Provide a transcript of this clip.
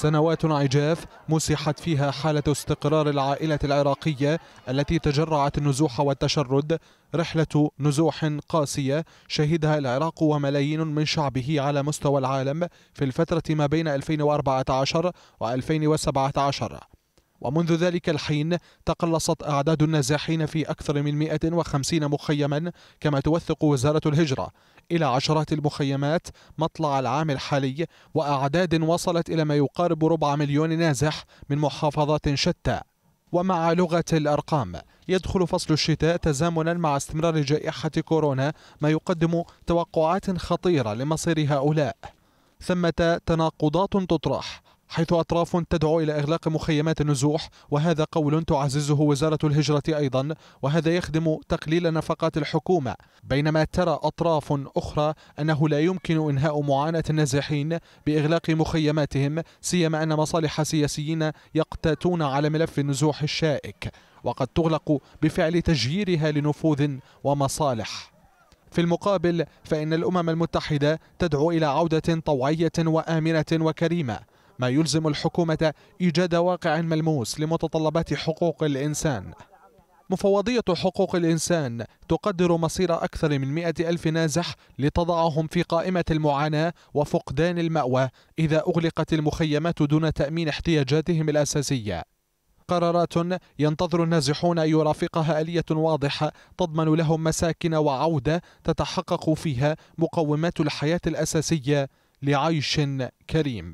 سنوات عجاف مسحت فيها حالة استقرار العائلة العراقية التي تجرعت النزوح والتشرد رحلة نزوح قاسية شهدها العراق وملايين من شعبه على مستوى العالم في الفترة ما بين 2014 و 2017 ومنذ ذلك الحين تقلصت أعداد النازحين في أكثر من 150 مخيما كما توثق وزارة الهجرة إلى عشرات المخيمات مطلع العام الحالي وأعداد وصلت إلى ما يقارب ربع مليون نازح من محافظات شتى ومع لغة الأرقام يدخل فصل الشتاء تزامنا مع استمرار جائحة كورونا ما يقدم توقعات خطيرة لمصير هؤلاء ثمة تناقضات تطرح حيث أطراف تدعو إلى إغلاق مخيمات النزوح وهذا قول تعززه وزارة الهجرة أيضا وهذا يخدم تقليل نفقات الحكومة بينما ترى أطراف أخرى أنه لا يمكن إنهاء معاناة النازحين بإغلاق مخيماتهم سيما أن مصالح سياسيين يقتاتون على ملف النزوح الشائك وقد تغلق بفعل تجييرها لنفوذ ومصالح في المقابل فإن الأمم المتحدة تدعو إلى عودة طوعية وآمنة وكريمة ما يلزم الحكومة إيجاد واقع ملموس لمتطلبات حقوق الإنسان مفوضية حقوق الإنسان تقدر مصير أكثر من مئة ألف نازح لتضعهم في قائمة المعاناة وفقدان المأوى إذا أغلقت المخيمات دون تأمين احتياجاتهم الأساسية قرارات ينتظر النازحون أن يرافقها آلية واضحة تضمن لهم مساكن وعودة تتحقق فيها مقومات الحياة الأساسية لعيش كريم